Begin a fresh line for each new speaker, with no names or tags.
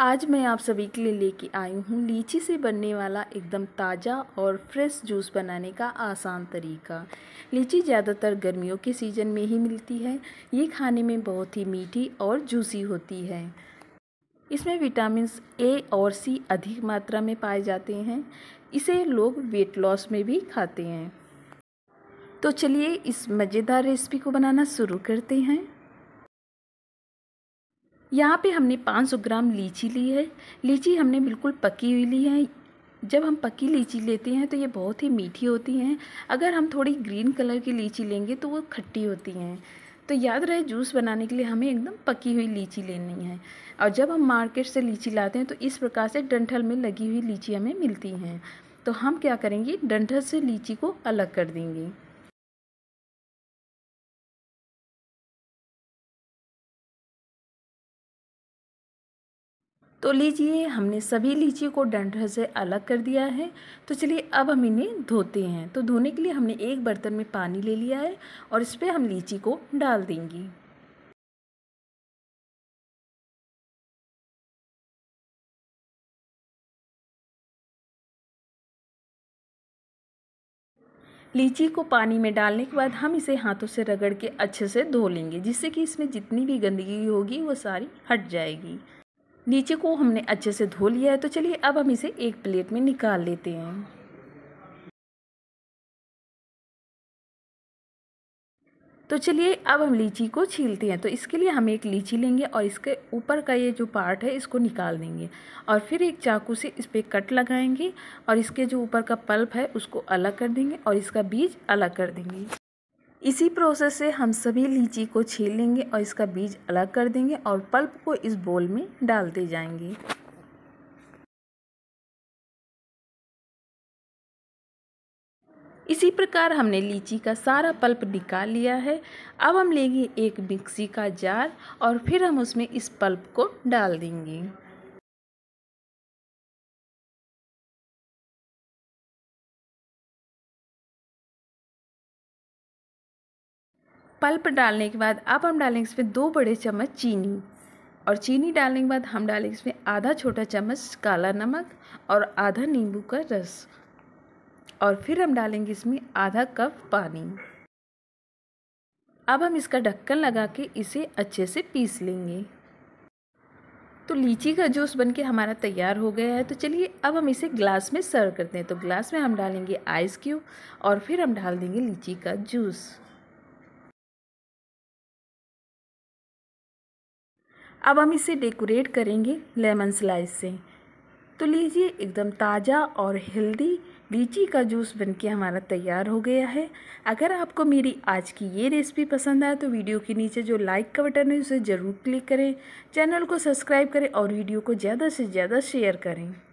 आज मैं आप सभी के लिए लेके आई हूँ लीची से बनने वाला एकदम ताज़ा और फ्रेश जूस बनाने का आसान तरीका लीची ज़्यादातर गर्मियों के सीज़न में ही मिलती है ये खाने में बहुत ही मीठी और जूसी होती है इसमें विटामिन ए और सी अधिक मात्रा में पाए जाते हैं इसे लोग वेट लॉस में भी खाते हैं तो चलिए इस मज़ेदार रेसिपी को बनाना शुरू करते हैं यहाँ पे हमने 500 ग्राम लीची ली है लीची हमने बिल्कुल पकी हुई ली है जब हम पकी लीची लेते हैं तो ये बहुत ही मीठी होती हैं अगर हम थोड़ी ग्रीन कलर की लीची लेंगे तो वो खट्टी होती हैं तो याद रहे जूस बनाने के लिए हमें एकदम पकी हुई लीची लेनी है और जब हम मार्केट से लीची लाते हैं तो इस प्रकार से डंठल में लगी हुई लीची हमें मिलती हैं तो हम क्या करेंगे डंठल से लीची को अलग कर
देंगे तो लीजिए हमने सभी लीची
को डंठल से अलग कर दिया है तो चलिए अब हम इन्हें धोते हैं तो धोने के लिए हमने एक बर्तन में पानी ले लिया है और इस पर हम लीची को डाल देंगे लीची को पानी में डालने के बाद हम इसे हाथों से रगड़ के अच्छे से धो लेंगे जिससे कि इसमें जितनी भी गंदगी होगी वो सारी हट जाएगी नीचे को हमने अच्छे से धो लिया है तो चलिए अब हम इसे एक प्लेट में निकाल लेते हैं तो चलिए अब हम लीची को छीलते हैं तो इसके लिए हम एक लीची लेंगे और इसके ऊपर का ये जो पार्ट है इसको निकाल देंगे और फिर एक चाकू से इस पर कट लगाएंगे और इसके जो ऊपर का पल्प है उसको अलग कर देंगे और इसका बीज अलग कर देंगे इसी प्रोसेस से हम सभी लीची को छील लेंगे और इसका बीज अलग कर देंगे और पल्प को इस बोल में डालते जाएंगे
इसी प्रकार
हमने लीची का सारा पल्प निकाल लिया है अब हम लेंगे एक मिक्सी का जार और फिर हम उसमें इस पल्प को डाल देंगे पल्प डालने के बाद अब हम डालेंगे इसमें दो बड़े चम्मच चीनी और चीनी डालने के बाद हम डालेंगे इसमें आधा छोटा चम्मच काला नमक और आधा नींबू का रस और फिर हम डालेंगे इसमें आधा कप पानी अब हम इसका ढक्कन लगा के इसे अच्छे से पीस लेंगे तो लीची का जूस बनके हमारा तैयार हो गया है तो चलिए अब हम इसे ग्लास में सर्व करते हैं तो ग्लास में हम डालेंगे आइस क्यूब और फिर हम डाल देंगे लीची का जूस अब हम इसे डेकोरेट करेंगे लेमन स्लाइस से तो लीजिए एकदम ताज़ा और हेल्दी लीची का जूस बनके हमारा तैयार हो गया है अगर आपको मेरी आज की ये रेसिपी पसंद आए तो वीडियो के नीचे जो लाइक का बटन है उसे ज़रूर क्लिक करें चैनल को सब्सक्राइब करें और वीडियो को ज़्यादा से ज़्यादा शेयर करें